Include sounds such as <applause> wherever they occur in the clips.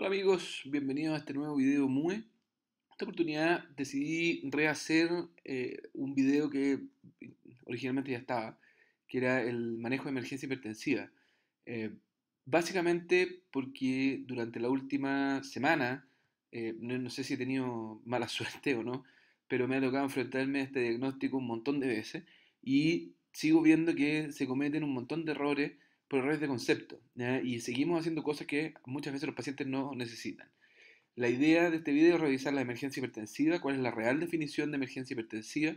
Hola amigos, bienvenidos a este nuevo video MUE. esta oportunidad decidí rehacer eh, un video que originalmente ya estaba, que era el manejo de emergencia hipertensiva. Eh, básicamente porque durante la última semana, eh, no, sé si he tenido mala <laughs> suerte o no, pero me ha tocado enfrentarme a este diagnóstico un montón de veces y sigo viendo que se cometen un montón de errores por errores de concepto y seguimos haciendo cosas que muchas veces los pacientes no necesitan. La idea de este video es revisar la emergencia hipertensiva, cuál es la real definición de emergencia hipertensiva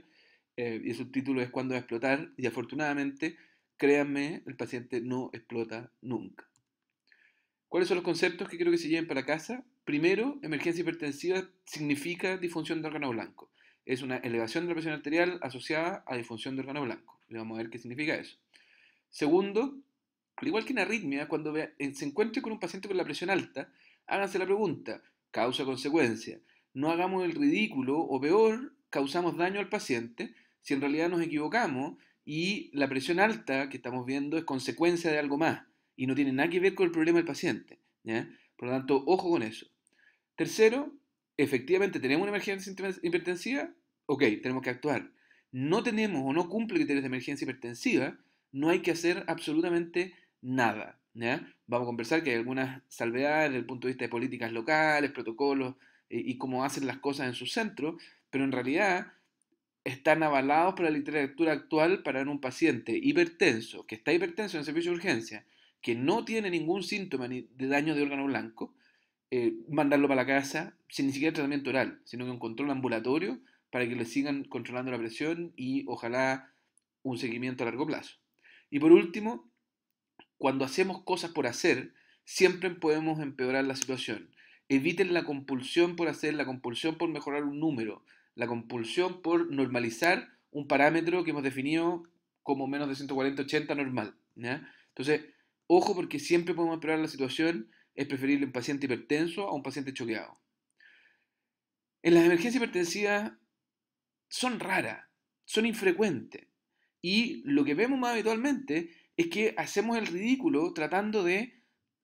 eh, y el subtítulo es cuándo va a explotar y afortunadamente, créanme, el paciente no explota nunca. ¿Cuáles son los conceptos que creo que se lleven para casa? Primero, emergencia hipertensiva significa disfunción de órgano blanco. Es una elevación de la presión arterial asociada a disfunción de órgano blanco. Le vamos a ver qué significa eso. Segundo, al igual que en arritmia, cuando eh, se encuentre con un paciente con la presión alta, háganse la pregunta, causa-consecuencia. No hagamos el ridículo o peor, causamos daño al paciente si en realidad nos equivocamos y la presión alta que estamos viendo es consecuencia de algo más y no tiene nada que ver con el problema del paciente. Por lo tanto, ojo con eso. Tercero, efectivamente tenemos una emergencia hipertensiva, ok, tenemos que actuar. No tenemos o no cumple criterios de emergencia hipertensiva, no hay que hacer absolutamente nada nada. Vamos a conversar que hay algunas salvedades desde el punto de vista de políticas locales, protocolos eh, y cómo hacen las cosas en su centro, pero en realidad están avalados por la literatura actual para un paciente hipertenso, que está hipertenso en servicio de urgencia, que no tiene ningún síntoma ni de daño de órgano blanco, eh, mandarlo para la casa sin ni siquiera tratamiento oral, sino que un control ambulatorio para que le sigan controlando la presión y ojalá un seguimiento a largo plazo. Y por último, cuando hacemos cosas por hacer, siempre podemos empeorar la situación. Eviten la compulsión por hacer, la compulsión por mejorar un número, la compulsión por normalizar un parámetro que hemos definido como menos de 140, 80 normal. Entonces, ojo porque siempre podemos empeorar la situación. Es preferible un paciente hipertenso a un paciente choqueado. En las emergencias hipertensivas son raras, son infrecuentes. Y lo que vemos más habitualmente es que hacemos el ridículo tratando de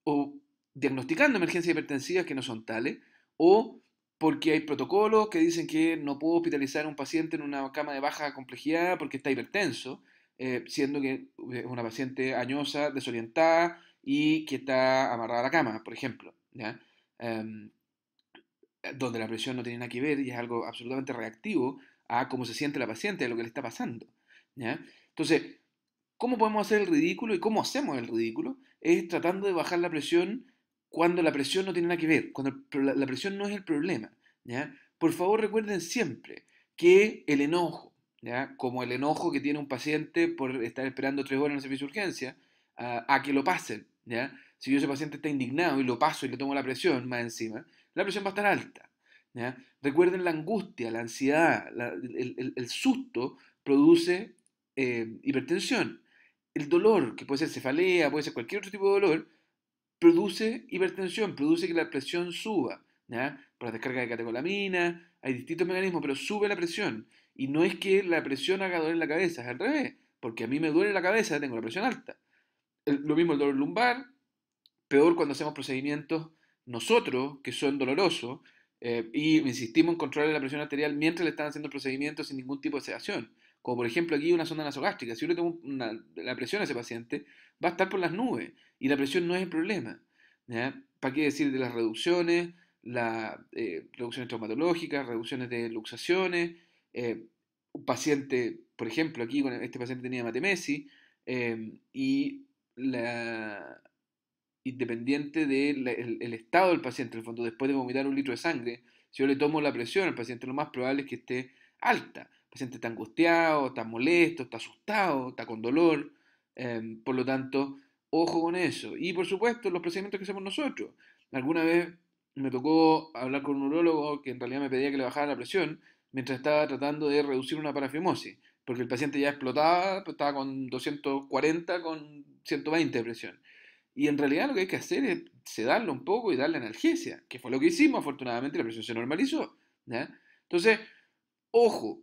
o diagnosticando emergencias hipertensivas que no son tales, o porque hay protocolos que dicen que no puedo hospitalizar a un paciente en una cama de baja complejidad porque está hipertenso, eh, siendo que es una paciente añosa, desorientada y que está amarrada a la cama, por ejemplo, em, donde la presión no tiene nada que ver y es algo absolutamente reactivo a cómo se siente la paciente, a lo que le está pasando. Entonces, cómo podemos hacer el ridículo y cómo hacemos el ridículo es tratando de bajar la presión cuando la presión no tiene nada que ver, cuando la presión no es el problema. ¿ya? Por favor recuerden siempre que el enojo, ¿ya? como el enojo que tiene un paciente por estar esperando tres horas en el servicio de urgencia, a, que lo pasen. ¿ya? Si yo ese paciente está indignado y lo paso y le tomo la presión más encima, la presión va a estar alta. ¿ya? Recuerden la angustia, la ansiedad, el, susto produce eh, hipertensión el dolor, que puede ser cefalea, puede ser cualquier otro tipo de dolor, produce hipertensión, produce que la presión suba. Por la descarga de catecolamina, hay distintos mecanismos, pero sube la presión. Y no es que la presión haga doler la cabeza, es al revés, porque a mí me duele la cabeza, tengo la presión alta. lo mismo el dolor lumbar, peor cuando hacemos procedimientos nosotros, que son dolorosos, eh, y insistimos en controlar la presión arterial mientras le están haciendo procedimientos sin ningún tipo de sedación o por ejemplo aquí una zona nasogástrica, si yo le tomo la presión a ese paciente, va a estar por las nubes y la presión no es el problema. ¿Para qué decir de las reducciones, las eh, reducciones traumatológicas, reducciones de luxaciones? Eh, un paciente, por ejemplo, aquí este paciente tenía matemesis, em, y independiente del estado del paciente, en el fondo, después de vomitar un litro de sangre, si yo le tomo la presión al paciente, lo más probable es que esté alta el paciente está angustiado, está molesto, está asustado, está con dolor. Em, por lo tanto, ojo con eso. Y por supuesto, los procedimientos que hacemos nosotros. Alguna vez me tocó hablar con un neurólogo que en realidad me pedía que le bajara la presión mientras estaba tratando de reducir una parafimosis, porque el paciente ya explotaba, pues, estaba con 240, con 120 de presión. Y en realidad lo que hay que hacer es sedarlo un poco y darle analgesia, que fue lo que hicimos, afortunadamente la presión se normalizó. Entonces, ojo,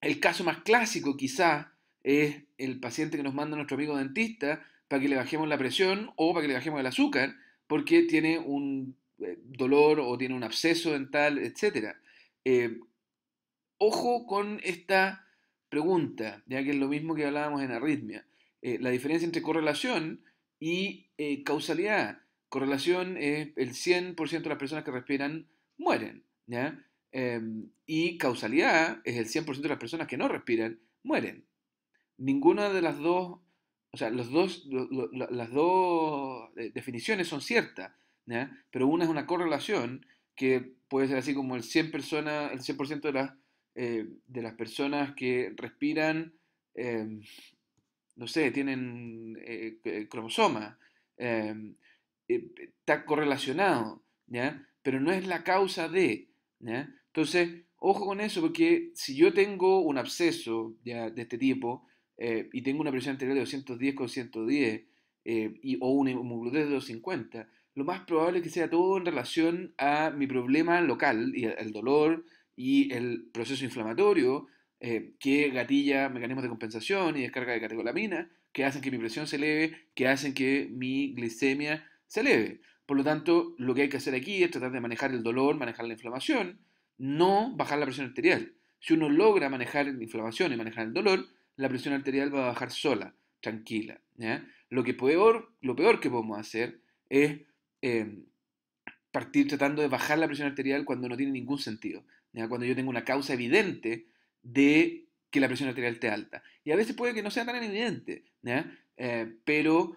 el caso más clásico quizá es el paciente que nos manda nuestro amigo dentista para que le bajemos la presión o para que le bajemos el azúcar porque tiene un eh, dolor o tiene un absceso dental, etc. Eh, ojo con esta pregunta, ya que es lo mismo que hablábamos en arritmia. Eh, la diferencia entre correlación y causalidad. Correlación es el 100% de las personas que respiran mueren. ¿ya? Em, y causalidad es el 100% de las personas que no respiran mueren. Ninguna de las dos, o sea, los las dos eh, definiciones son ciertas, pero una es una correlación que puede ser así como el 100%, personas el 100 de, las, eh, de las personas que respiran, em, no sé, tienen eh, cromosoma, em, está correlacionado, pero no es la causa de, entonces, ojo con eso, porque si yo tengo un absceso de este tipo eh, y tengo una presión anterior de 210 con 110 eh, o una hemoglobina de 250, lo más probable es que sea todo en relación a mi problema local y el dolor y el proceso inflamatorio eh, que gatilla mecanismos de compensación y descarga de catecolamina que hacen que mi presión se eleve, que hacen que mi glicemia se eleve. Por lo tanto, lo que hay que hacer aquí es tratar de manejar el dolor, manejar la inflamación, no bajar la presión arterial. Si uno logra manejar la inflamación y manejar el dolor, la presión arterial va a bajar sola, tranquila. Lo, que peor, lo peor que podemos hacer es em, partir tratando de bajar la presión arterial cuando no tiene ningún sentido. Cuando yo tengo una causa evidente de que la presión arterial esté alta. Y a veces puede que no sea tan evidente, eh, pero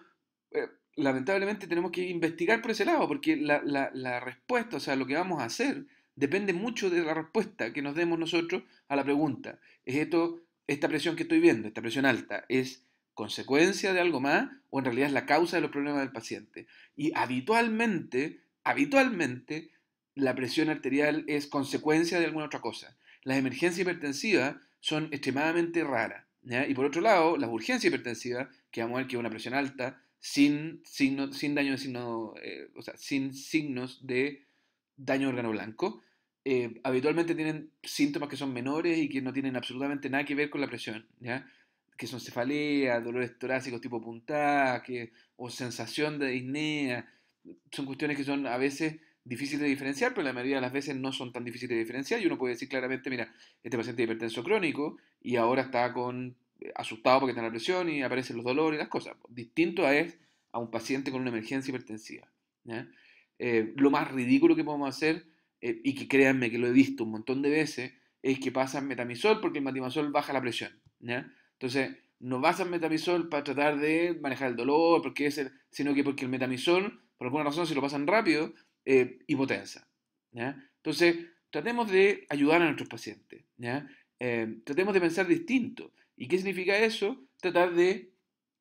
eh, lamentablemente tenemos que investigar por ese lado, porque la, respuesta, o sea, lo que vamos a hacer, depende mucho de la respuesta que nos demos nosotros a la pregunta. ¿Es esto, esta presión que estoy viendo, esta presión alta, es consecuencia de algo más o en realidad es la causa de los problemas del paciente? Y habitualmente, habitualmente, la presión arterial es consecuencia de alguna otra cosa. Las emergencias hipertensivas son extremadamente raras. Y por otro lado, las urgencias hipertensivas, que vamos a ver que es una presión alta, sin, sin daño eh, sin signos de daño de órgano blanco. Eh, habitualmente tienen síntomas que son menores y que no tienen absolutamente nada que ver con la presión, ¿ya? que son cefalea, dolores torácicos tipo puntada, o sensación de disnea. Son cuestiones que son a veces difíciles de diferenciar, pero la mayoría de las veces no son tan difíciles de diferenciar y uno puede decir claramente, mira, este paciente es hipertenso crónico y ahora está con asustado porque en la presión y aparecen los dolores y las cosas. Distinto a es a un paciente con una emergencia hipertensiva. Eh, lo más ridículo que podemos hacer, eh, y que créanme que lo he visto un montón de veces, es que pasan metamisol porque el metamizol baja la presión. Entonces, no pasan metamisol para tratar de manejar el dolor, porque es sino que porque el metamisol, por alguna razón, si lo pasan rápido, eh, hipotensa. Entonces, tratemos de ayudar a nuestros pacientes. tratemos de pensar distinto. ¿Y qué significa eso? Tratar de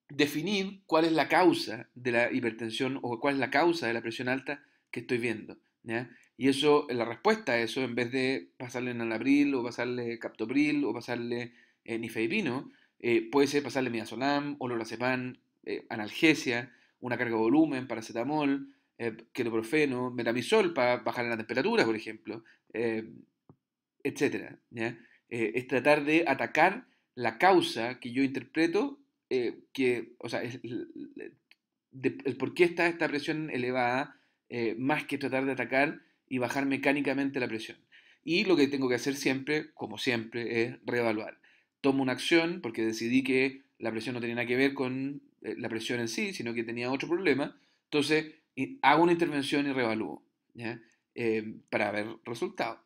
definir cuál es la causa de la hipertensión o cuál es la causa de la presión alta que estoy viendo. Y eso, la respuesta a eso, en vez de pasarle enalabril o pasarle captopril o pasarle eh, eh, puede ser pasarle midazolam, olorazepam, eh, analgesia, una carga de volumen, paracetamol, eh, queroprofeno, metamisol para bajar la temperatura, por ejemplo, etc. es tratar de atacar la causa que yo interpreto, eh, que, o sea, el por qué está esta presión elevada, eh, más que tratar de atacar y bajar mecánicamente la presión. Y lo que tengo que hacer siempre, como siempre, es reevaluar. Tomo una acción porque decidí que la presión no tenía nada que ver con eh, la presión en sí, sino que tenía otro problema. Entonces, hago una intervención y reevalúo para ver resultados.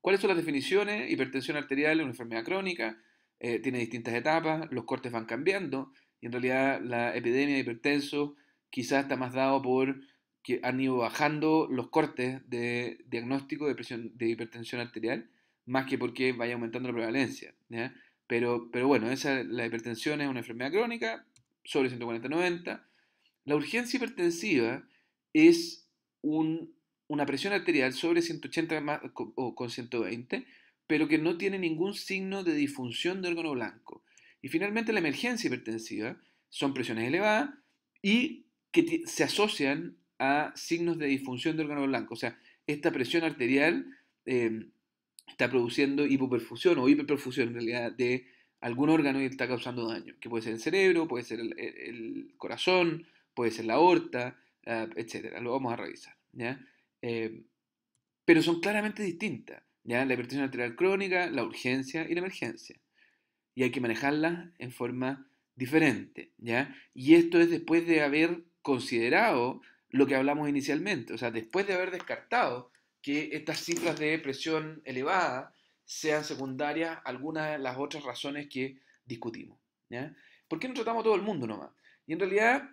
¿Cuáles son las definiciones? Hipertensión arterial, una enfermedad crónica, eh, tiene distintas etapas, los cortes van cambiando y en realidad la epidemia de hipertensos quizás está más dado por que han ido bajando los cortes de diagnóstico de, presión, de hipertensión arterial más que porque vaya aumentando la prevalencia. Pero, pero bueno, esa, la hipertensión es una enfermedad crónica, sobre 140-90. La urgencia hipertensiva es un, una presión arterial sobre 180 más, o con 120 pero que no tiene ningún signo de disfunción de órgano blanco. Y finalmente la emergencia hipertensiva son presiones elevadas y que se asocian a signos de disfunción de órgano blanco. O sea, esta presión arterial eh, está produciendo hipoperfusión o hiperperfusión en realidad de algún órgano y está causando daño, que puede ser el cerebro, puede ser el, corazón, puede ser la aorta, ah, etcétera etc. Lo vamos a revisar. Eh, pero son claramente distintas. La hipertensión arterial crónica, la urgencia y la emergencia. Y hay que manejarlas en forma diferente, ¿ya? Y esto es después de haber considerado lo que hablamos inicialmente, o sea, después de haber descartado que estas cifras de presión elevada sean secundarias a algunas de las otras razones que discutimos, ¿ya? ¿Por qué no tratamos todo el mundo nomás? Y en realidad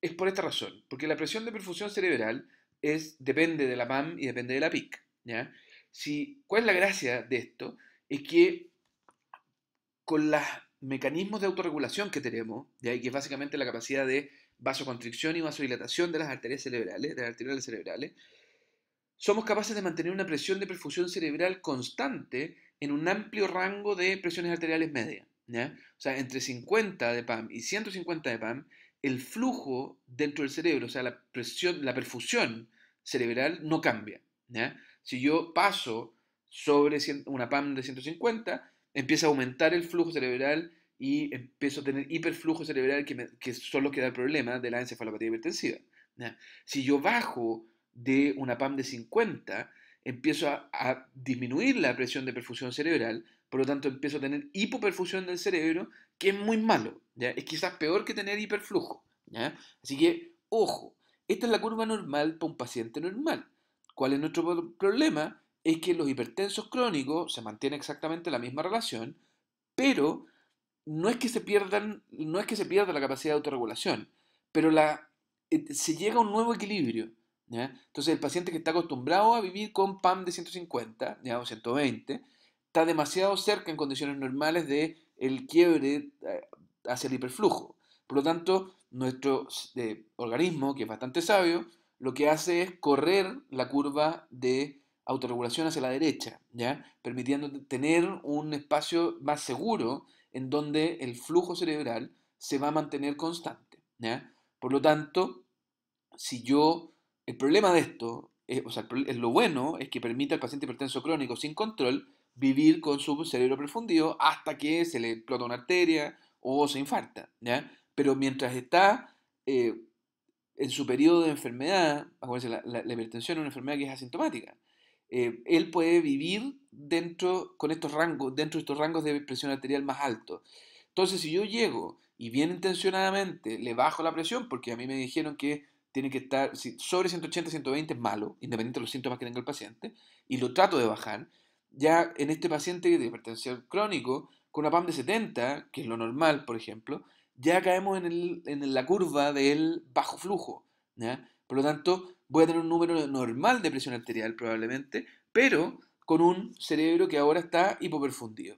es por esta razón, porque la presión de perfusión cerebral es, depende de la PAM y depende de la PIC, ¿ya? si, ¿cuál es la gracia de esto? Es que con los mecanismos de autorregulación que tenemos, ahí que es básicamente la capacidad de vasoconstricción y vasodilatación de las arterias cerebrales, de cerebrales, somos capaces de mantener una presión de perfusión cerebral constante en un amplio rango de presiones arteriales medias. O sea, entre 50 de PAM y 150 de PAM, el flujo dentro del cerebro, o sea, la presión, la perfusión cerebral no cambia. ¿ya? Si yo paso sobre una PAM de 150, empieza a aumentar el flujo cerebral y empiezo a tener hiperflujo cerebral que, queda son los que da el problema de la encefalopatía hipertensiva. Si yo bajo de una PAM de 50, empiezo a, disminuir la presión de perfusión cerebral, por lo tanto empiezo a tener hipoperfusión del cerebro, que es muy malo, es quizás peor que tener hiperflujo. Así que, ojo, esta es la curva normal para un paciente normal. ¿Cuál es nuestro problema? Es que los hipertensos crónicos se mantiene exactamente la misma relación, pero no es que se pierdan, no es que se pierda la capacidad de autorregulación, pero la, eh, se llega a un nuevo equilibrio. Entonces el paciente que está acostumbrado a vivir con PAM de 150 o 120 está demasiado cerca en condiciones normales de el quiebre eh, hacia el hiperflujo. Por lo tanto, nuestro eh, organismo, que es bastante sabio, lo que hace es correr la curva de autorregulación hacia la derecha, ¿ya? permitiendo tener un espacio más seguro en donde el flujo cerebral se va a mantener constante. Por lo tanto, si yo, el problema de esto, es eh, o sea, lo bueno es que permite al paciente hipertenso crónico sin control vivir con su cerebro profundido hasta que se le explota una arteria o se infarta, ¿ya? pero mientras está eh, en su periodo de enfermedad, la, hipertensión es una enfermedad que es asintomática. Eh, él puede vivir dentro, con estos rangos, dentro de estos rangos de presión arterial más alto. Entonces, si yo llego y bien intencionadamente le bajo la presión, porque a mí me dijeron que tiene que estar, sobre 180, 120 es malo, independiente de los síntomas que tenga el paciente, y lo trato de bajar, ya en este paciente de hipertensión crónico, con una PAM de 70, que es lo normal, por ejemplo, ya caemos en, el, la curva del bajo flujo. Por lo tanto, voy a tener un número normal de presión arterial probablemente, pero con un cerebro que ahora está hipoperfundido.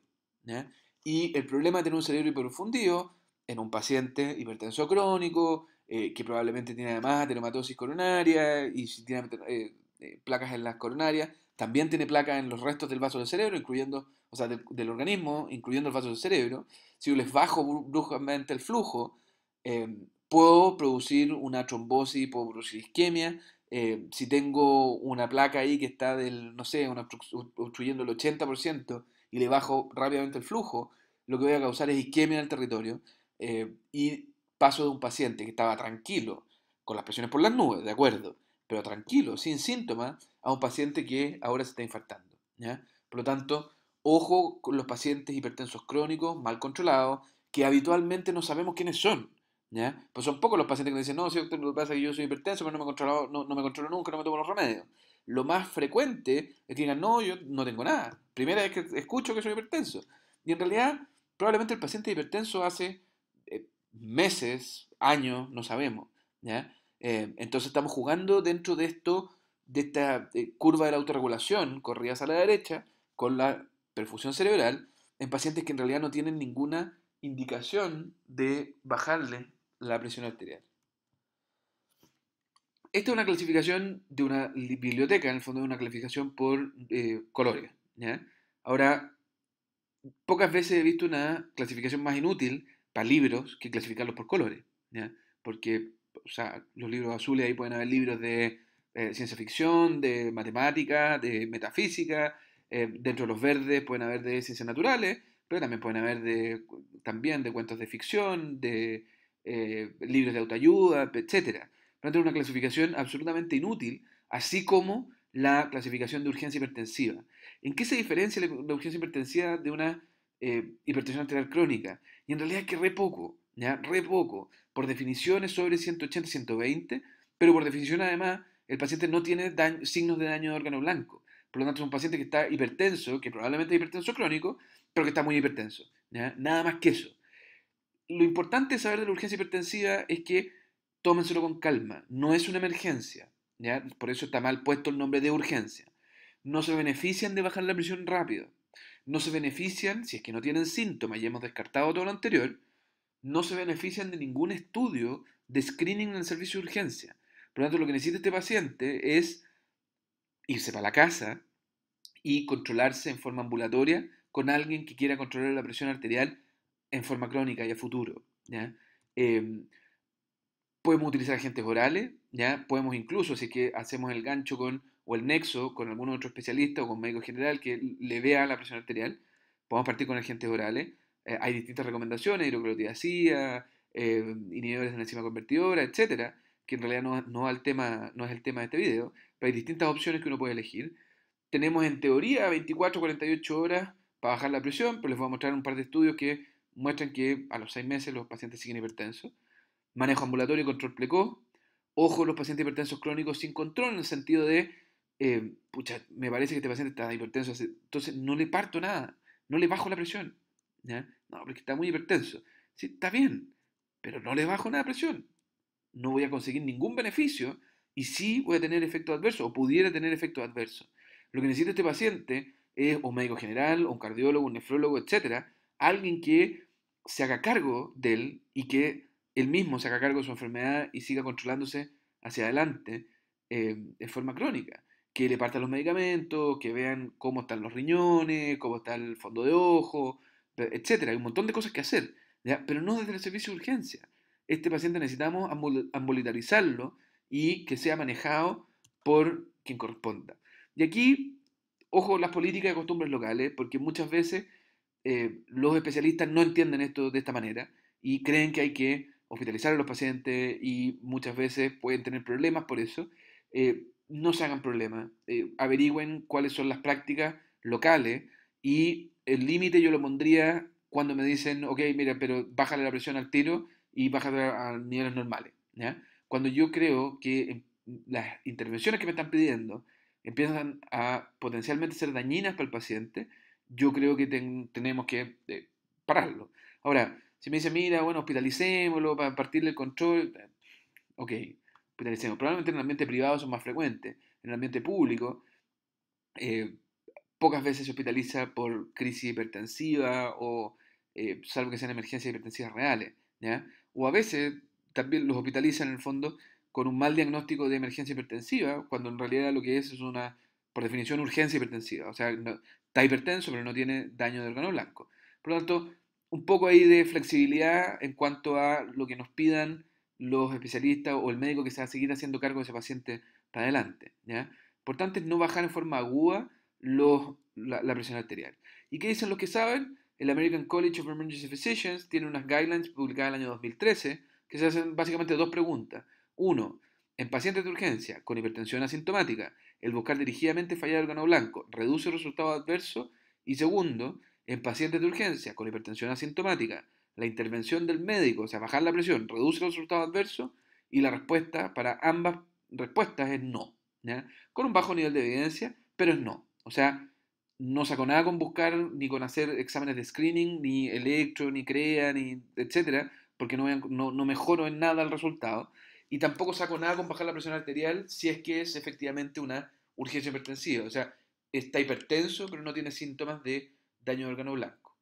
Y el problema de tener un cerebro hipoperfundido en un paciente hipertenso crónico, eh, que probablemente tiene además ateromatosis coronaria y si tiene eh, eh, placas en las coronarias, también tiene placas en los restos del vaso del cerebro, incluyendo o sea, del, organismo, incluyendo el vaso del cerebro, si yo les bajo bruscamente el flujo, em, puedo producir una trombosis, puedo producir isquemia. Em, si tengo una placa ahí que está del, no sé, obstruyendo el 80% y le bajo rápidamente el flujo, lo que voy a causar es isquemia en el territorio em, y paso de un paciente que estaba tranquilo, con las presiones por las nubes, de acuerdo, pero tranquilo, sin síntomas, a un paciente que ahora se está infartando. Por lo tanto, Ojo con los pacientes hipertensos crónicos, mal controlados, que habitualmente no sabemos quiénes son. ¿ya? Pues son pocos los pacientes que dicen, no, si doctor, lo que pasa es que yo soy hipertenso, pero no me, controlo, no, no me controlo nunca, no me tomo los remedios. Lo más frecuente es que digan, no, yo no tengo nada. Primera vez que escucho que soy hipertenso. Y en realidad, probablemente el paciente hipertenso hace eh, meses, años, no sabemos. ¿ya? Eh, entonces estamos jugando dentro de esto, de esta eh, curva de la autorregulación, corridas a la derecha, con la perfusión cerebral en pacientes que en realidad no tienen ninguna indicación de bajarle la presión arterial. Esta es una clasificación de una biblioteca, en el fondo es una clasificación por eh, colores. Ahora, pocas veces he visto una clasificación más inútil para libros que clasificarlos por colores. Porque los libros azules ahí pueden haber libros de eh, ciencia ficción, de matemática, de metafísica, eh, dentro de los verdes pueden haber de ciencias naturales, pero también pueden haber de, también de cuentos de ficción, de eh, libros de autoayuda, etc. Pero una clasificación absolutamente inútil, así como la clasificación de urgencia hipertensiva. ¿En qué se diferencia la, urgencia hipertensiva de una eh, hipertensión arterial crónica? Y en realidad es que re poco, ¿ya? Re poco. Por definición es sobre 180, 120, pero por definición además el paciente no tiene signos de daño de órgano blanco. Por lo tanto, es un paciente que está hipertenso, que probablemente es hipertenso crónico, pero que está muy hipertenso. Nada más que eso. Lo importante de saber de la urgencia hipertensiva es que tómenselo con calma. No es una emergencia. Por eso está mal puesto el nombre de urgencia. No se benefician de bajar la presión rápido. No se benefician, si es que no tienen síntomas y hemos descartado todo lo anterior, no se benefician de ningún estudio de screening en el servicio de urgencia. Por lo tanto, lo que necesita este paciente es irse para la casa, y controlarse en forma ambulatoria con alguien que quiera controlar la presión arterial en forma crónica y a futuro. Em, podemos utilizar agentes orales, ¿ya? podemos incluso, si que hacemos el gancho con o el nexo con algún otro especialista o con médico general que le vea la presión arterial, podemos partir con agentes orales. Eh, hay distintas recomendaciones, hidroclorotiazida, eh, em, inhibidores de la enzima convertidora, etcétera, que en realidad no, no, al tema, no es el tema de este video, pero hay distintas opciones que uno puede elegir tenemos en teoría 24, 48 horas para bajar la presión, pero les voy a mostrar un par de estudios que muestran que a los 6 meses los pacientes siguen hipertensos. Manejo ambulatorio y control pleco. Ojo, los pacientes hipertensos crónicos sin control, en el sentido de, eh, pucha, me parece que este paciente está hipertenso, entonces no le parto nada, no le bajo la presión. No, porque está muy hipertenso. Sí, está bien, pero no le bajo nada de presión. No voy a conseguir ningún beneficio y sí voy a tener efecto adverso o pudiera tener efecto adverso lo que necesita este paciente es un médico general, un cardiólogo, un nefrólogo, etcétera, alguien que se haga cargo de él y que él mismo se haga cargo de su enfermedad y siga controlándose hacia adelante de em, en forma crónica. Que le partan los medicamentos, que vean cómo están los riñones, cómo está el fondo de ojo, etcétera. Hay un montón de cosas que hacer, pero no desde el servicio de urgencia. Este paciente necesitamos ambulatorizarlo ambulitarizarlo y que sea manejado por quien corresponda. Y aquí, ojo, las políticas de costumbres locales, porque muchas veces eh, los especialistas no entienden esto de esta manera y creen que hay que hospitalizar a los pacientes y muchas veces pueden tener problemas por eso. Eh, no se hagan problemas, eh, averigüen cuáles son las prácticas locales y el límite yo lo pondría cuando me dicen, ok, mira, pero bájale la presión al tiro y bájale a niveles normales. Cuando yo creo que las intervenciones que me están pidiendo empiezan a potencialmente ser dañinas para el paciente, yo creo que tenemos que eh, pararlo. Ahora, si me dice, mira, bueno, hospitalicémoslo para partirle el control, eh, ok, hospitalicémoslo. Probablemente en el ambiente privado son más frecuentes, en el ambiente público. Eh, pocas veces se hospitaliza por crisis hipertensiva o salvo que sean emergencias hipertensivas reales, ¿ya? O a veces también los hospitalizan en el fondo con un mal diagnóstico de emergencia hipertensiva, cuando en realidad lo que es es una, por definición, urgencia hipertensiva. O sea, está hipertenso, pero no tiene daño de órgano blanco. Por lo tanto, un poco ahí de flexibilidad en cuanto a lo que nos pidan los especialistas o el médico que se va a seguir haciendo cargo de ese paciente para adelante. ¿ya? Importante es no bajar en forma aguda los, la, la presión arterial. ¿Y qué dicen los que saben? El American College of Emergency Physicians tiene unas guidelines publicadas en el año 2013 que se hacen básicamente dos preguntas. 1. En pacientes de urgencia con hipertensión asintomática, el buscar dirigidamente fallar órgano blanco reduce el resultado adverso. Y segundo, en pacientes de urgencia con hipertensión asintomática, la intervención del médico, o sea, bajar la presión, reduce el resultado adverso. Y la respuesta para ambas respuestas es no. Con un bajo nivel de evidencia, pero es no. O sea, no saco nada con buscar, ni con hacer exámenes de screening, ni electro, ni crea, ni etcétera, porque no, no, no mejoró en nada el resultado y tampoco saco nada con bajar la presión arterial si es que es efectivamente una urgencia hipertensiva. O sea, está hipertenso, pero no tiene síntomas de daño de órgano blanco.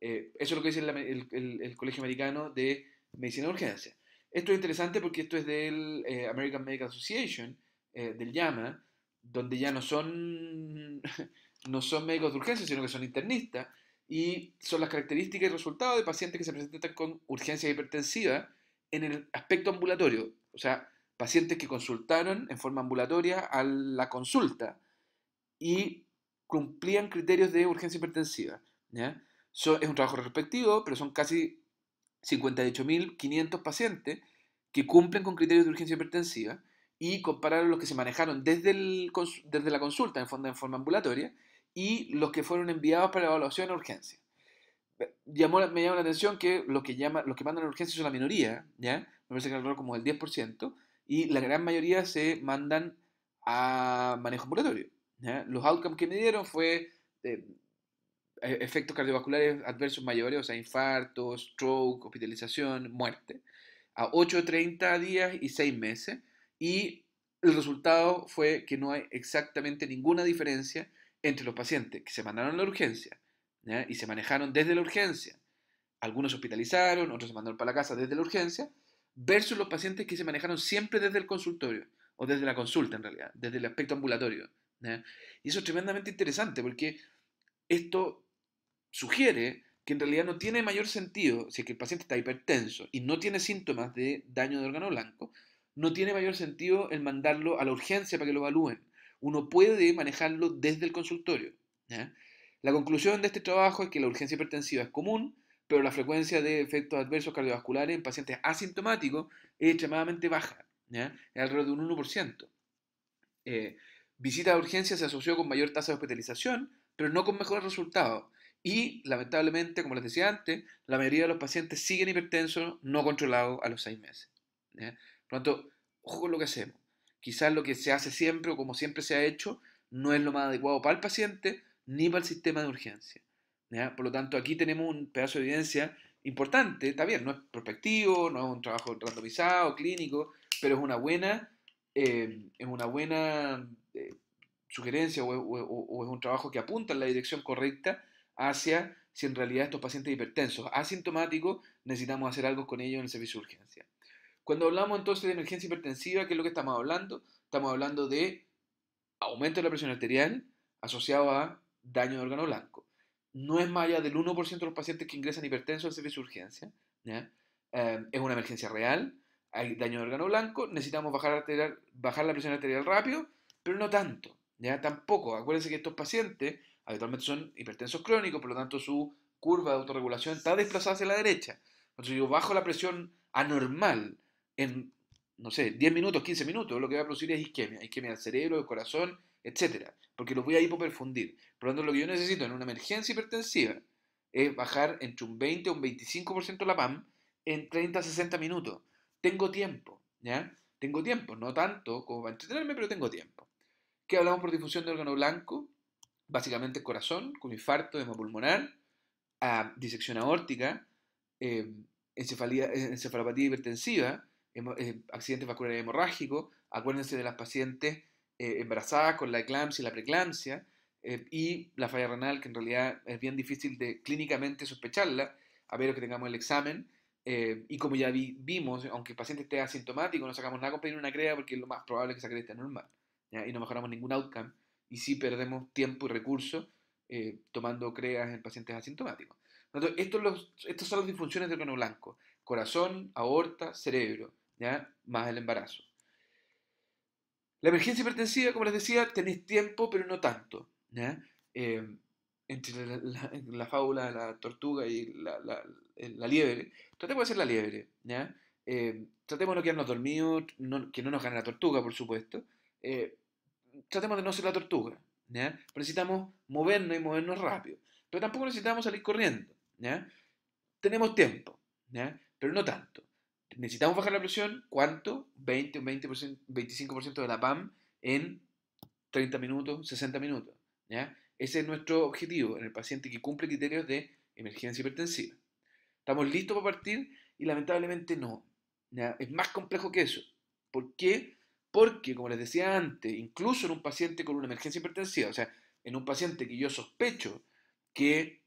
Eh, eso es lo que dice el, el, el, Colegio Americano de Medicina de Urgencia. Esto es interesante porque esto es del eh, American Medical Association, eh, del YAMA, donde ya no son, <laughs> no son médicos de urgencia, sino que son internistas, y son las características y resultados de pacientes que se presentan con urgencia hipertensiva en el aspecto ambulatorio, o sea, pacientes que consultaron en forma ambulatoria a la consulta y cumplían criterios de urgencia hipertensiva. ¿ya? es un trabajo respectivo, pero son casi 58.500 pacientes que cumplen con criterios de urgencia hipertensiva y compararon los que se manejaron desde, el, desde la consulta en, forma ambulatoria y los que fueron enviados para evaluación en urgencia llamó, me llama la atención que lo que, llama, los que mandan a urgencias son la minoría, ¿ya? Me parece que alrededor como el 10%, y la gran mayoría se mandan a manejo ambulatorio. Los outcomes que me dieron fue eh, efectos cardiovasculares adversos mayores, o sea, infartos, stroke, hospitalización, muerte, a 8, 30 días y 6 meses, y el resultado fue que no hay exactamente ninguna diferencia entre los pacientes que se mandaron a la urgencia y se manejaron desde la urgencia. Algunos hospitalizaron, otros se mandaron para la casa desde la urgencia, versus los pacientes que se manejaron siempre desde el consultorio, o desde la consulta en realidad, desde el aspecto ambulatorio. Y eso es tremendamente interesante porque esto sugiere que en realidad no tiene mayor sentido, si es que el paciente está hipertenso y no tiene síntomas de daño de órgano blanco, no tiene mayor sentido el mandarlo a la urgencia para que lo evalúen. Uno puede manejarlo desde el consultorio. La conclusión de este trabajo es que la urgencia hipertensiva es común, pero la frecuencia de efectos adversos cardiovasculares en pacientes asintomáticos es extremadamente baja, es alrededor de un 1%. Eh, visita de urgencia se asoció con mayor tasa de hospitalización, pero no con mejores resultados. Y, lamentablemente, como les decía antes, la mayoría de los pacientes siguen hipertensos no controlados a los seis meses. Por lo tanto, ojo con lo que hacemos. Quizás lo que se hace siempre o como siempre se ha hecho no es lo más adecuado para el paciente, ni para el sistema de urgencia. Por lo tanto, aquí tenemos un pedazo de evidencia importante, está bien, no es prospectivo, no es un trabajo randomizado, clínico, pero es una buena, eh, es una buena eh, sugerencia o, o, es un trabajo que apunta en la dirección correcta hacia si en realidad estos pacientes hipertensos asintomáticos necesitamos hacer algo con ellos en el servicio de urgencia. Cuando hablamos entonces de emergencia hipertensiva, ¿qué es lo que estamos hablando? Estamos hablando de aumento de la presión arterial asociado a daño de órgano blanco. No es más allá del 1% de los pacientes que ingresan hipertensos al servicio de urgencia. Em, es una emergencia real, hay daño de órgano blanco, necesitamos bajar, arterial, bajar la presión arterial rápido, pero no tanto. ¿ya? Tampoco, acuérdense que estos pacientes habitualmente son hipertensos crónicos, por lo tanto su curva de autorregulación está desplazada hacia la derecha. Entonces yo bajo la presión anormal en, no sé, 10 minutos, 15 minutos, lo que va a producir es isquemia, isquemia del cerebro, del corazón etcétera, porque los voy a hipoperfundir. Por lo tanto, lo que yo necesito en una emergencia hipertensiva es bajar entre un 20 o un 25% la PAM en 30 a 60 minutos. Tengo tiempo, ¿ya? Tengo tiempo, no tanto como para entretenerme, pero tengo tiempo. ¿Qué hablamos por difusión de órgano blanco? Básicamente corazón, con infarto, hemopulmonar, a disección aórtica, em, encefalopatía hipertensiva, em, eh, accidente vascular hemorrágico. Acuérdense de las pacientes eh, embarazada con la eclampsia y la preeclampsia, eh, y la falla renal, que en realidad es bien difícil de clínicamente sospecharla, a menos que tengamos el examen. Eh, y como ya vimos, aunque el paciente esté asintomático, no sacamos nada con pedir una crea porque es lo más probable que esa crea esté normal y no mejoramos ningún outcome. Y si perdemos tiempo y recursos tomando creas en pacientes asintomáticos. Entonces, estos, estos son las disfunciones del crono blanco: corazón, aorta, cerebro, ¿ya? más el embarazo. La emergencia hipertensiva, como les decía, tenéis tiempo, pero no tanto. Em, entre la, la, de fábula la tortuga y la, liebre, tratemos de ser la liebre. Em, tratemos de no quedarnos dormidos, que no nos gane la tortuga, por supuesto. Eh, tratemos de no ser la tortuga. necesitamos movernos y movernos rápido. Pero tampoco necesitamos salir corriendo. Tenemos tiempo, pero no tanto necesitamos bajar la presión, ¿cuánto? 20 o 25% de la PAM en 30 minutos, 60 minutos. ¿ya? Ese es nuestro objetivo en el paciente que cumple criterios de emergencia hipertensiva. ¿Estamos listos para partir? Y lamentablemente no. Es más complejo que eso. ¿Por qué? Porque, como les decía antes, incluso en un paciente con una emergencia hipertensiva, o sea, en un paciente que yo sospecho que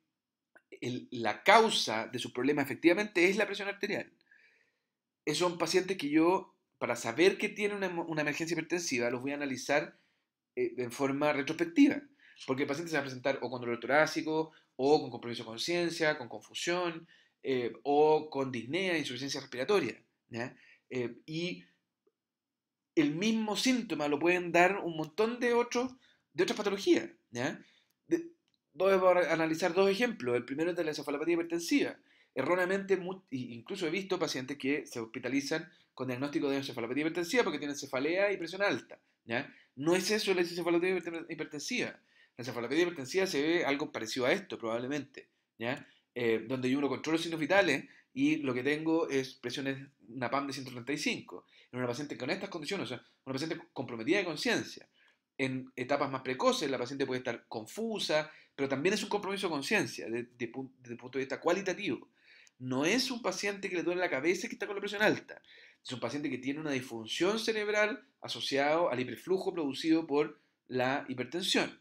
la causa de su problema efectivamente es la presión arterial, son pacientes que yo, para saber que tiene una, emergencia hipertensiva, los voy a analizar eh, en forma retrospectiva. Porque el paciente se va a presentar o con dolor torácico, o con compromiso de conciencia, con confusión, eh, o con disnea, insuficiencia respiratoria. Eh, y el mismo síntoma lo pueden dar un montón de otros de otras patologías. voy a analizar dos ejemplos. El primero es de la encefalopatía hipertensiva erróneamente, incluso he visto pacientes que se hospitalizan con diagnóstico de encefalopatía hipertensiva porque tienen cefalea y presión alta. ¿ya? No es eso la encefalopatía hipertensiva. La encefalopatía hipertensiva se ve algo parecido a esto, probablemente, ¿ya? Eh, donde yo uno controlo signos vitales y lo que tengo es presiones, una PAM de 135. En una paciente con estas condiciones, o sea, una paciente comprometida de conciencia. En etapas más precoces, la paciente puede estar confusa, pero también es un compromiso de conciencia desde el punto de vista cualitativo no es un paciente que le duele la cabeza y que está con la presión alta. Es un paciente que tiene una disfunción cerebral asociado al hiperflujo producido por la hipertensión.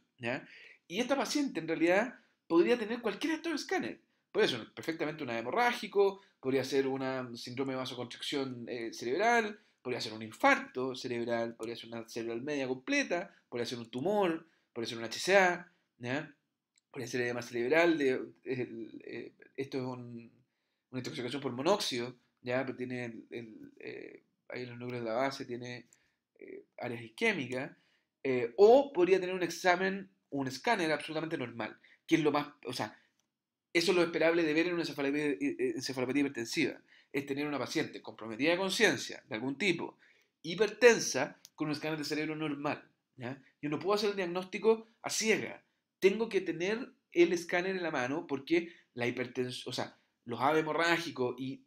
Y esta paciente en realidad podría tener cualquier de escáner. Podría ser perfectamente una hemorrágico, podría ser un síndrome de vasoconstricción eh, cerebral, podría ser un infarto cerebral, podría ser una cerebral media completa, podría ser un tumor, podría ser un HCA, podría ser edema cerebral. De, eh, eh, esto es un una intoxicación por monóxido, ya Pero tiene el, el, eh, ahí los núcleos de la base, tiene eh, áreas isquémicas, eh, o podría tener un examen, un escáner absolutamente normal, que es lo más, o sea, eso es lo esperable de ver en una encefalopatía, encefalopatía hipertensiva, es tener una paciente comprometida de conciencia de algún tipo, hipertensa, con un escáner de cerebro normal. ¿ya? Yo no puedo hacer el diagnóstico a ciega, tengo que tener el escáner en la mano porque la hipertensión, o sea, los ave hemorrágicos y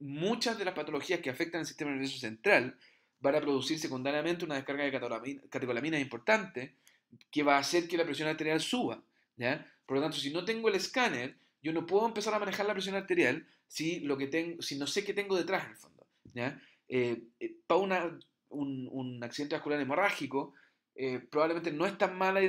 muchas de las patologías que afectan al sistema nervioso central van a producir secundariamente una descarga de catecolamina importante que va a hacer que la presión arterial suba. ¿ya? Por lo tanto, si no tengo el escáner, yo no puedo empezar a manejar la presión arterial si, lo que tengo, si no sé qué tengo detrás, en el fondo. Eh, eh, para una, un, accidente vascular hemorrágico, eh, probablemente no es tan mala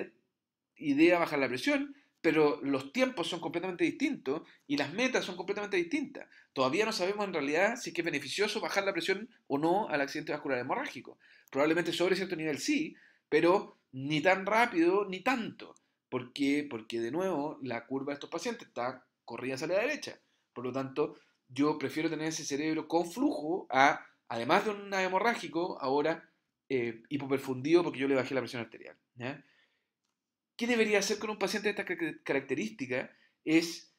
idea bajar la presión, pero los tiempos son completamente distintos y las metas son completamente distintas. Todavía no sabemos en realidad si es beneficioso bajar la presión o no al accidente vascular hemorrágico. Probablemente sobre cierto nivel sí, pero ni tan rápido ni tanto. ¿Por Porque de nuevo la curva de estos pacientes está corrida hacia la derecha. Por lo tanto, yo prefiero tener ese cerebro con flujo a, además de un hemorrágico, ahora eh, hipoperfundido porque yo le bajé la presión arterial. ¿ya? ¿Qué debería hacer con un paciente de esta característica? Es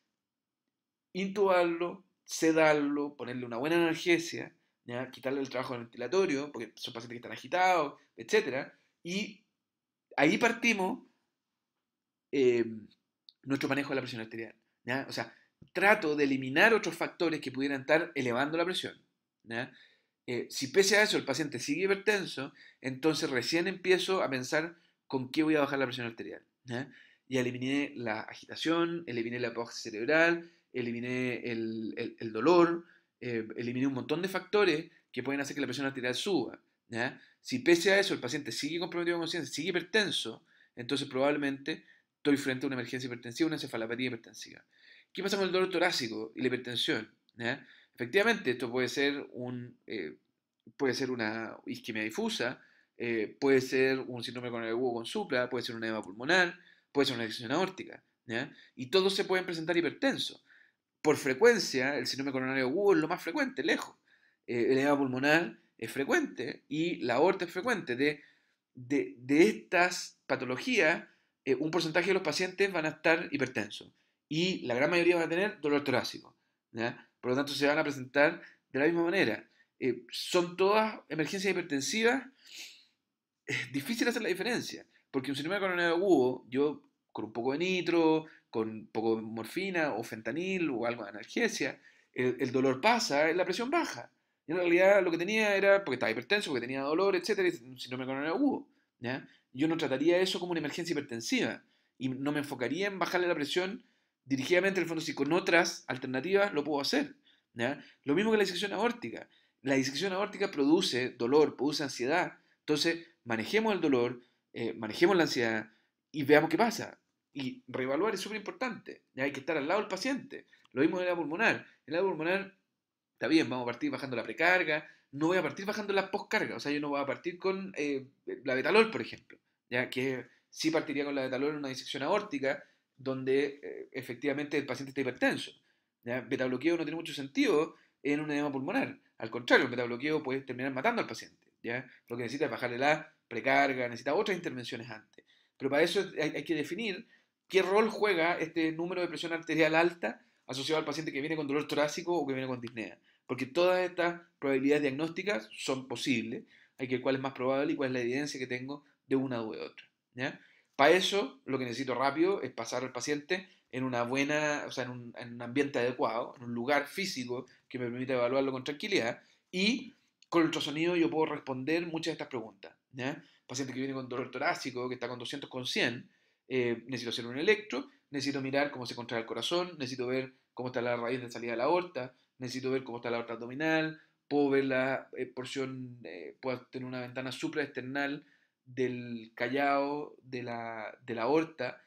intubarlo, sedarlo, ponerle una buena analgesia, quitarle el trabajo del ventilatorio, porque son pacientes que están agitados, etc. Y ahí partimos em, nuestro manejo de la presión arterial. O sea, trato de eliminar otros factores que pudieran estar elevando la presión. Eh, si pese a eso el paciente sigue hipertenso, entonces recién empiezo a pensar con qué voy a bajar la presión arterial. Y eliminé la agitación, eliminé la pausa cerebral, eliminé el, dolor, eh, eliminé un montón de factores que pueden hacer que la presión arterial suba. Si pese a eso el paciente sigue comprometido con conciencia, sigue hipertenso, entonces probablemente estoy frente a una emergencia hipertensiva, una encefalopatía hipertensiva. ¿Qué pasa con el dolor torácico y la hipertensión? Efectivamente, esto eh, puede ser una isquemia difusa, eh, puede ser un síndrome coronario agudo con supla, puede ser una edema pulmonar, puede ser una infección aórtica, Y todos se pueden presentar hipertensos. Por frecuencia, el síndrome coronario agudo es lo más frecuente, lejos. Eh, el edema pulmonar es frecuente y la aorta es frecuente. De, de, estas patologías, eh, un porcentaje de los pacientes van a estar hipertensos y la gran mayoría van a tener dolor torácico. Por lo tanto, se van a presentar de la misma manera. son todas emergencias hipertensivas es difícil hacer la diferencia. Porque un síndrome coronario agudo, yo con un poco de nitro, con un poco de morfina o fentanil o algo de analgesia, el, dolor pasa, eh, la presión baja. Y en realidad lo que tenía era porque estaba hipertenso, porque tenía dolor, etcétera, un síndrome coronario agudo. ¿ya? Yo no trataría eso como una emergencia hipertensiva y no me enfocaría en bajarle la presión dirigidamente el fondo. Si con otras alternativas lo puedo hacer. ¿ya? Lo mismo que la disección aórtica. La disección aórtica produce dolor, produce ansiedad. Entonces, manejemos el dolor, eh, manejemos la ansiedad y veamos qué pasa. Y reevaluar es súper importante. Hay que estar al lado del paciente. Lo mismo en la pulmonar. En la pulmonar, está bien, vamos a partir bajando la precarga, no voy a partir bajando la poscarga. O sea, yo no voy a partir con eh, la betalol, por ejemplo. Ya que sí partiría con la betalol en una disección aórtica, donde eh, efectivamente el paciente está hipertenso. ¿ya? Betabloqueo no tiene mucho sentido en un edema pulmonar. Al contrario, el betabloqueo puede terminar matando al paciente. Lo que necesita es bajarle la precarga, necesita otras intervenciones antes. Pero para eso hay, que definir qué rol juega este número de presión arterial alta asociado al paciente que viene con dolor torácico o que viene con disnea. Porque todas estas probabilidades diagnósticas son posibles. Hay que ver cuál es más probable y cuál es la evidencia que tengo de una u de otra. ¿ya? Para eso, lo que necesito rápido es pasar al paciente en una buena, o sea, en un, en un ambiente adecuado, en un lugar físico que me permita evaluarlo con tranquilidad y con el ultrasonido yo puedo responder muchas de estas preguntas. ¿ya? Paciente que viene con dolor torácico, que está con 200, con 100, eh, necesito hacer un electro, necesito mirar cómo se contrae el corazón, necesito ver cómo está la raíz de salida de la aorta, necesito ver cómo está la aorta abdominal, puedo ver la eh, porción, eh, puedo tener una ventana supraesternal del callado de la, aorta,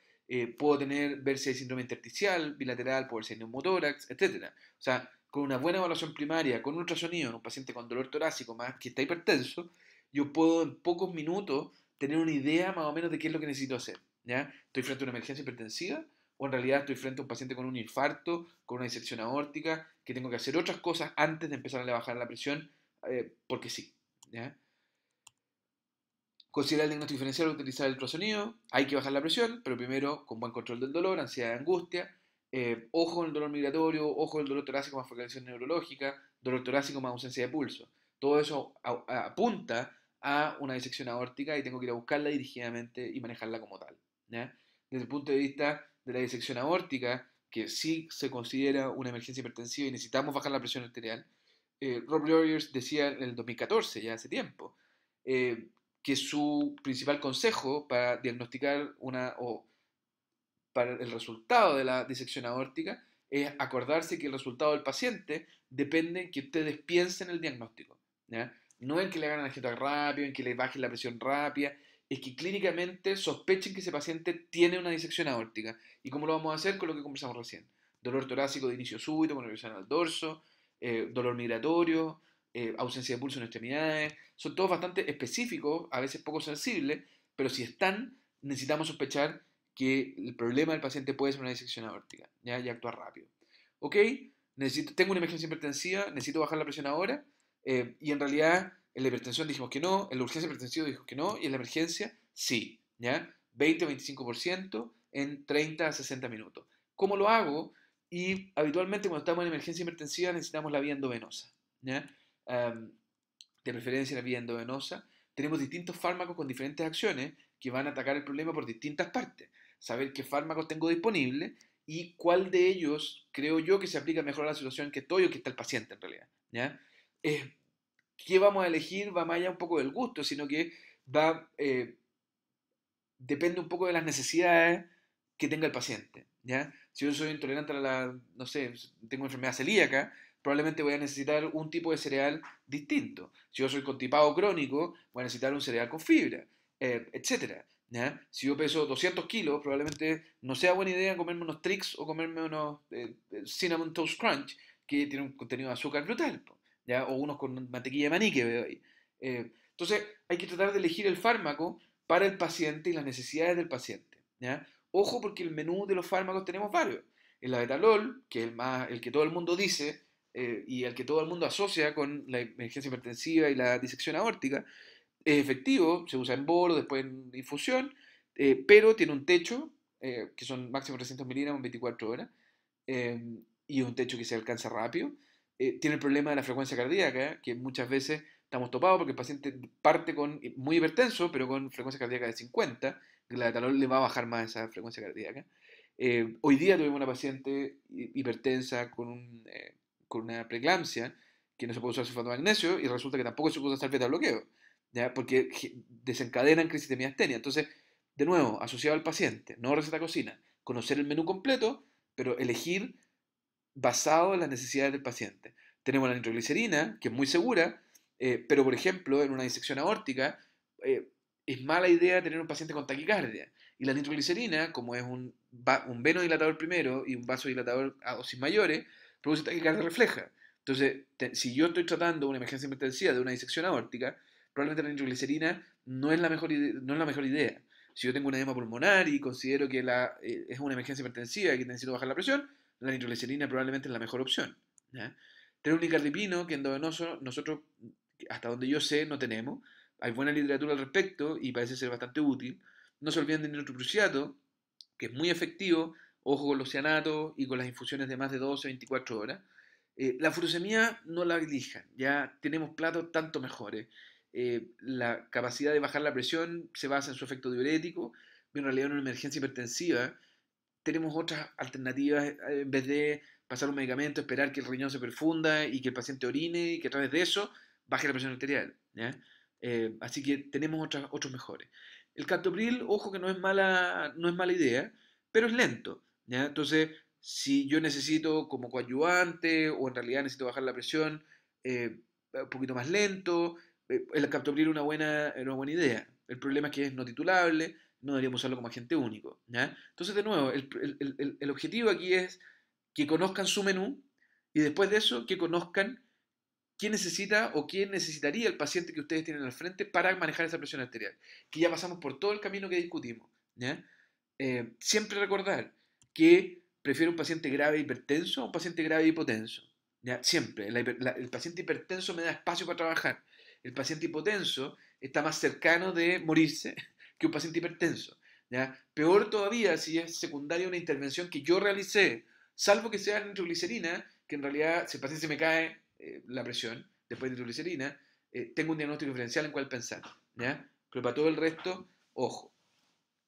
puedo tener, ver si hay síndrome intersticial, bilateral, puedo ver si hay neumotórax, etc. O sea, con una buena evaluación primaria, con ultrasonido en un paciente con dolor torácico más que está hipertenso, yo puedo en pocos minutos tener una idea más o menos de qué es lo que necesito hacer. ¿ya? Estoy frente a una emergencia hipertensiva o en realidad estoy frente a un paciente con un infarto, con una disección aórtica, que tengo que hacer otras cosas antes de empezar a bajar la presión, eh, porque sí. ¿ya? Considerar el diagnóstico diferencial, utilizar el ultrasonido, hay que bajar la presión, pero primero con buen control del dolor, ansiedad, angustia, eh, ojo del el dolor migratorio, ojo el dolor torácico más focalización neurológica, dolor torácico más ausencia de pulso. Todo eso apunta a una disección aórtica y tengo que ir a buscarla dirigidamente y manejarla como tal. Desde el punto de vista de la disección aórtica, que sí se considera una emergencia hipertensiva y necesitamos bajar la presión arterial, eh, Rob Lawyers decía en el 2014, ya hace tiempo, eh, que su principal consejo para diagnosticar una o para el resultado de la disección aórtica es acordarse que el resultado del paciente depende en que ustedes piensen el diagnóstico. No en que le hagan agitador rápido, en que le bajen la presión rápida, es que clínicamente sospechen que ese paciente tiene una disección aórtica. ¿Y cómo lo vamos a hacer? Con lo que conversamos recién. Dolor torácico de inicio súbito, con regresión al dorso, eh, dolor migratorio, eh, ausencia de pulso en extremidades. Son todos bastante específicos, a veces poco sensibles, pero si están, necesitamos sospechar que el problema del paciente puede ser una disección aórtica, ¿ya? Y actuar rápido. ¿Ok? Necesito, tengo una emergencia hipertensiva, necesito bajar la presión ahora, eh, y en realidad en la hipertensión dijimos que no, en la urgencia hipertensiva dijo que no, y en la emergencia sí, ¿ya? 20 o 25% en 30 a 60 minutos. ¿Cómo lo hago? Y habitualmente cuando estamos en emergencia hipertensiva necesitamos la vía endovenosa, ¿ya? de preferencia la vía endovenosa. Tenemos distintos fármacos con diferentes acciones que van a atacar el problema por distintas partes saber qué fármacos tengo disponible y cuál de ellos creo yo que se aplica mejor a la situación que estoy o que está el paciente en realidad. ¿ya? Eh, ¿Qué vamos a elegir? Va más allá un poco del gusto, sino que va, eh, depende un poco de las necesidades que tenga el paciente. ¿ya? Si yo soy intolerante a la, no sé, tengo enfermedad celíaca, probablemente voy a necesitar un tipo de cereal distinto. Si yo soy contipado crónico, voy a necesitar un cereal con fibra, eh, etcétera. etc. Si yo peso 200 kilos, probablemente no sea buena idea comerme unos tricks o comerme unos eh, eh, Cinnamon Toast Crunch, que tienen un contenido de azúcar brutal, ¿ya? o unos con mantequilla de maní que veo ahí. Eh, entonces, hay que tratar de elegir el fármaco para el paciente y las necesidades del paciente. ¿ya? Ojo porque el menú de los fármacos tenemos varios. El abetalol, que es el, más, el que todo el mundo dice y el que todo el mundo asocia con la emergencia hipertensiva y la disección aórtica, es efectivo, se usa en boro, después en infusión, eh, pero tiene un techo, eh, que son máximo 300 miligramos en 24 horas, em, y y un techo que se alcanza rápido. Eh, tiene el problema de la frecuencia cardíaca, que muchas veces estamos topados porque el paciente parte con muy hipertenso, pero con frecuencia cardíaca de 50, el talón le va a bajar más esa frecuencia cardíaca. hoy día tuvimos una paciente hipertensa con, con una preeclampsia que no se puede usar sulfato magnesio y resulta que tampoco se puede usar beta bloqueo porque desencadenan crisis de miastenia. Entonces, de nuevo, asociado al paciente, no receta cocina, conocer el menú completo, pero elegir basado en las necesidades del paciente. Tenemos la nitroglicerina, que es muy segura, eh, pero por ejemplo, en una disección aórtica, eh, es mala idea tener un paciente con taquicardia. Y la nitroglicerina, como es un, un venodilatador primero y un vasodilatador a dosis mayores, produce taquicardia refleja. Entonces, si yo estoy tratando una emergencia hipertensiva de una disección aórtica, probablemente la nitroglicerina no es la mejor, no es la mejor idea. Si yo tengo una edema pulmonar y considero que eh, es una emergencia hipertensiva y que necesito bajar la presión, la nitroglicerina probablemente es la mejor opción. ¿ya? Tener un icardipino que endovenoso nosotros, hasta donde yo sé, no tenemos. Hay buena literatura al respecto y parece ser bastante útil. No se olviden del nitroprusiato, que es muy efectivo. Ojo con los cianatos y con las infusiones de más de 12 24 horas. Eh, la furosemia no la elijan, ya tenemos platos tanto mejores. Eh, la capacidad de bajar la presión se basa en su efecto diurético, pero en realidad en una emergencia hipertensiva tenemos otras alternativas eh, en vez de pasar un medicamento, esperar que el riñón se perfunda y que el paciente orine y que a través de eso baje la presión arterial. Eh, así que tenemos otras, otros mejores. El captopril, ojo que no es mala, no es mala idea, pero es lento. Entonces, si yo necesito como coadyuvante o en realidad necesito bajar la presión un poquito más lento, el eh, captobril era una buena, una buena idea. El problema es que es no titulable, no deberíamos usarlo como agente único. Entonces, de nuevo, el, el, el, el, objetivo aquí es que conozcan su menú y después de eso que conozcan quién necesita o quién necesitaría el paciente que ustedes tienen al frente para manejar esa presión arterial. Que ya pasamos por todo el camino que discutimos. Eh, siempre recordar que prefiero un paciente grave e hipertenso a un paciente grave e hipotenso. Siempre. el paciente hipertenso me da espacio para trabajar el paciente hipotenso está más cercano de morirse <laughs> que un paciente hipertenso. ¿ya? Peor todavía si es secundaria una intervención que yo realicé, salvo que sea nitroglicerina, que en realidad si el paciente se me cae eh, la presión después de nitroglicerina, eh, tengo un diagnóstico diferencial en cual pensar. ¿ya? Pero para todo el resto, ojo.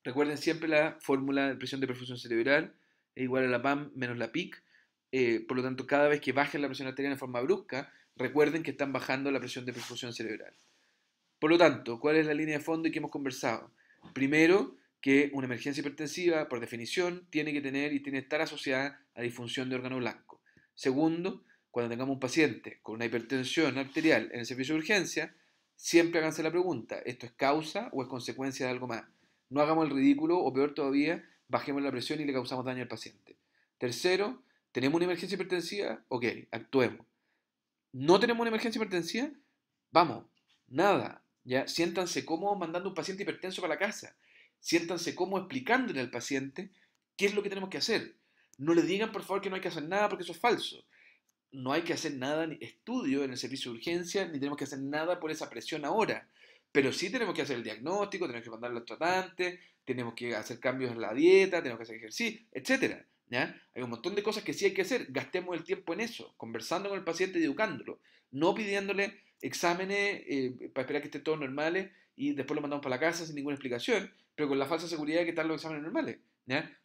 Recuerden siempre la fórmula de presión de perfusión cerebral es igual a la PAM menos la PIC. Eh, por lo tanto, cada vez que bajen la presión arterial de forma brusca, Recuerden que están bajando la presión de perfusión cerebral. Por lo tanto, ¿cuál es la línea de fondo y que hemos conversado? Primero, que una emergencia hipertensiva, por definición, tiene que tener y tiene que estar asociada a disfunción de órgano blanco. Segundo, cuando tengamos un paciente con una hipertensión arterial en el servicio de urgencia, siempre háganse la pregunta, ¿esto es causa o es consecuencia de algo más? No hagamos el ridículo o peor todavía, bajemos la presión y le causamos daño al paciente. Tercero, ¿tenemos una emergencia hipertensiva? Ok, actuemos no tenemos una emergencia hipertensiva, vamos, nada. Ya, siéntanse cómodos mandando un paciente hipertenso para la casa. Siéntanse cómodos explicándole al paciente qué es lo que tenemos que hacer. No le digan, por favor, que no hay que hacer nada porque eso es falso. No hay que hacer nada ni estudio en el servicio de urgencia, ni tenemos que hacer nada por esa presión ahora. Pero sí tenemos que hacer el diagnóstico, tenemos que mandarle los tratantes, tenemos que hacer cambios en la dieta, tenemos que hacer ejercicio, etcétera. Hay un montón de cosas que sí hay que hacer. Gastemos el tiempo en eso, conversando con el paciente y educándolo, no pidiéndole exámenes eh, para esperar que estén todos normales y después lo mandamos para la casa sin ninguna explicación, pero con la falsa seguridad de que están los exámenes normales.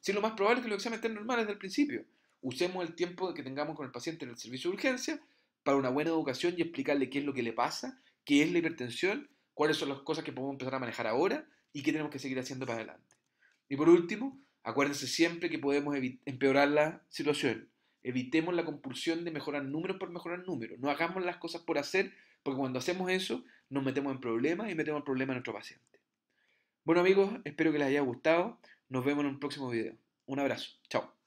Si lo más probable es que los exámenes estén normales desde el principio, usemos el tiempo que tengamos con el paciente en el servicio de urgencia para una buena educación y explicarle qué es lo que le pasa, qué es la hipertensión, cuáles son las cosas que podemos empezar a manejar ahora y qué tenemos que seguir haciendo para adelante. Y por último, Acuérdense siempre que podemos empeorar la situación. Evitemos la compulsión de mejorar números por mejorar números. No hagamos las cosas por hacer, porque cuando hacemos eso nos metemos en problemas y metemos en problemas a nuestro paciente. Bueno amigos, espero que les haya gustado. Nos vemos en un próximo video. Un abrazo. Chao.